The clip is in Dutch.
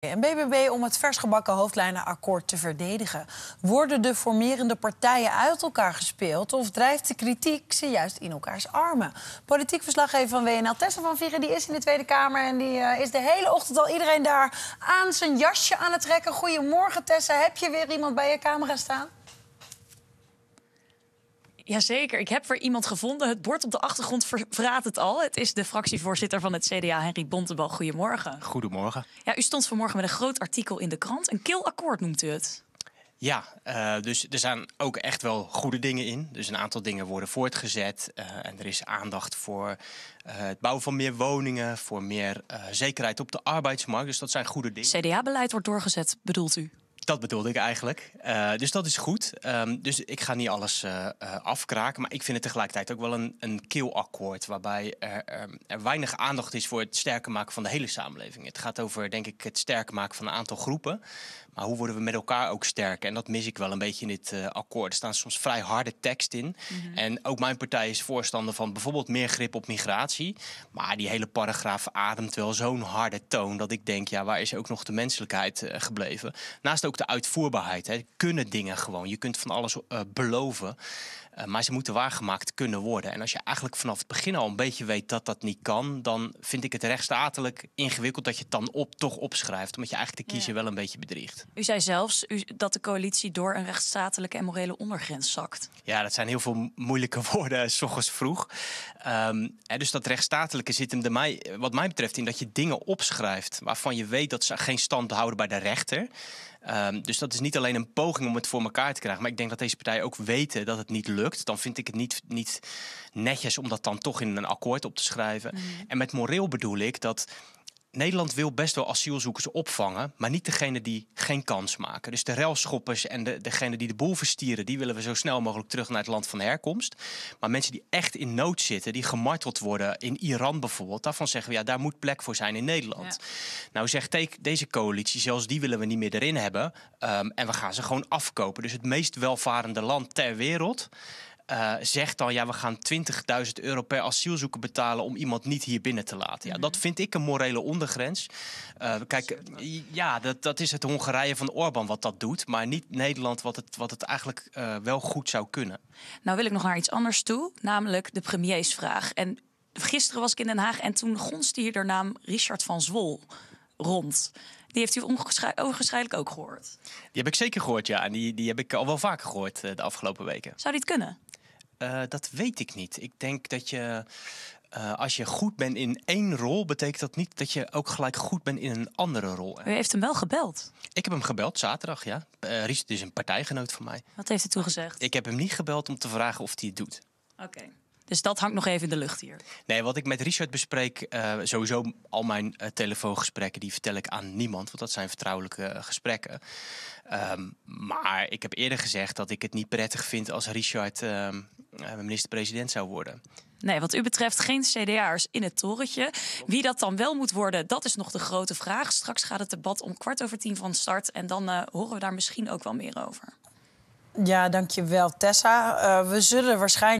En BBB om het versgebakken hoofdlijnenakkoord te verdedigen. Worden de formerende partijen uit elkaar gespeeld of drijft de kritiek ze juist in elkaars armen? Politiek verslaggever van WNL, Tessa van Vieren, die is in de Tweede Kamer en die eh, is de hele ochtend al iedereen daar aan zijn jasje aan het trekken. Goedemorgen Tessa, heb je weer iemand bij je camera staan? Jazeker, ik heb weer iemand gevonden. Het bord op de achtergrond verraadt het al. Het is de fractievoorzitter van het CDA, Henry Bontebal. Goedemorgen. Goedemorgen. Ja, u stond vanmorgen met een groot artikel in de krant. Een kilakkoord akkoord noemt u het. Ja, eh, dus er zijn ook echt wel goede dingen in. Dus een aantal dingen worden voortgezet. Eh, en er is aandacht voor eh, het bouwen van meer woningen, voor meer zekerheid op de arbeidsmarkt. Dus dat zijn goede dingen. CDA-beleid wordt doorgezet, bedoelt u? Dat bedoelde ik eigenlijk. Eh, dus dat is goed. Ehm, dus ik ga niet alles uh, afkraken. Maar ik vind het tegelijkertijd ook wel een, een akkoord, Waarbij er, ehm, er, weinig aandacht is voor het sterker maken van de hele samenleving. Het gaat over, denk ik, het sterker maken van een aantal groepen. Maar hoe worden we met elkaar ook sterker? En dat mis ik wel een beetje in dit akkoord. Er staan soms vrij harde tekst in. Mhm. En ook mijn partij is voorstander van bijvoorbeeld meer grip op migratie. Maar die hele paragraaf ademt wel zo'n harde toon. Dat ik denk, ja, waar is ook nog de menselijkheid gebleven? Naast ook ook de uitvoerbaarheid. Hè. Kunnen dingen gewoon. Je kunt van alles eh, beloven. Eh, maar ze moeten waargemaakt kunnen worden. En als je eigenlijk vanaf het begin al een beetje weet dat dat niet kan, dan vind ik het rechtsstatelijk ingewikkeld dat je het dan op, toch opschrijft. Omdat je eigenlijk de kiezer wel een beetje bedriegt. U zei zelfs u, dat de coalitie door een rechtsstatelijke en morele ondergrens zakt. Ja, dat zijn heel veel moeilijke woorden, eh, s vroeg. Um, hè, dus dat rechtsstatelijke zit hem, de mij, wat mij betreft, in dat je dingen opschrijft waarvan je weet dat ze geen stand houden bij de rechter. Ehm, dus dat is niet alleen een poging om het voor elkaar te krijgen. Maar ik denk dat deze partijen ook weten dat het niet lukt. Dan vind ik het niet, niet netjes om dat dan toch in een akkoord op te schrijven. Mm. En met moreel bedoel ik dat Nederland wil best wel asielzoekers opvangen, maar niet degene die geen kans maken. Dus de relschoppers en de, degene die de boel verstieren, die willen we zo snel mogelijk terug naar het land van herkomst. Maar mensen die echt in nood zitten, die gemarteld worden in Iran bijvoorbeeld, daarvan zeggen we ja, daar moet plek voor zijn in Nederland. Nou zegt deze coalitie, zelfs die willen we niet meer erin hebben. Ehm, en we gaan ze gewoon afkopen. Dus het meest welvarende land ter wereld eh, zegt dan, ja, we gaan 20.000 euro per asielzoeker betalen om iemand niet hier binnen te laten. Ja, dat mhm. vind ik een morele ondergrens. Uh, kijk, ja, dat, dat is het Hongarije van Orbán wat dat doet, maar niet Nederland wat het, wat het eigenlijk eh, wel goed zou kunnen. Nou wil ik nog naar iets anders toe, namelijk de premiersvraag. En gisteren was ik in Den Haag en toen gonste hier de naam Richard van Zwol rond. Die heeft u onwaarschijnlijk ook gehoord. Die heb ik zeker gehoord, ja. En die, die heb ik al wel vaker gehoord de afgelopen weken. Zou dit kunnen? Eh, dat weet ik niet. Ik denk dat je. Eh, als je goed bent in één rol, betekent dat niet dat je ook gelijk goed bent in een andere rol. U heeft hem wel gebeld? Ik heb hem gebeld zaterdag, ja. Uh, is een partijgenoot van mij. Wat heeft hij toegezegd? Ik heb hem niet gebeld om te vragen of hij het doet. Oké. Dus dat hangt nog even in de lucht hier. Nee, wat ik met Richard bespreek, eh, sowieso al mijn eh, telefoongesprekken, die vertel ik aan niemand, want dat zijn vertrouwelijke eh, gesprekken. Ehm, maar ik heb eerder gezegd dat ik het niet prettig vind als Richard ehm, minister-president zou worden. Nee, wat u betreft geen CDA'ers in het torentje. Wie dat dan wel moet worden, dat is nog de grote vraag. Straks gaat het debat om kwart over tien van start. En dan horen we daar misschien ook wel meer over. Ja, dankjewel Tessa. we zullen waarschijnlijk.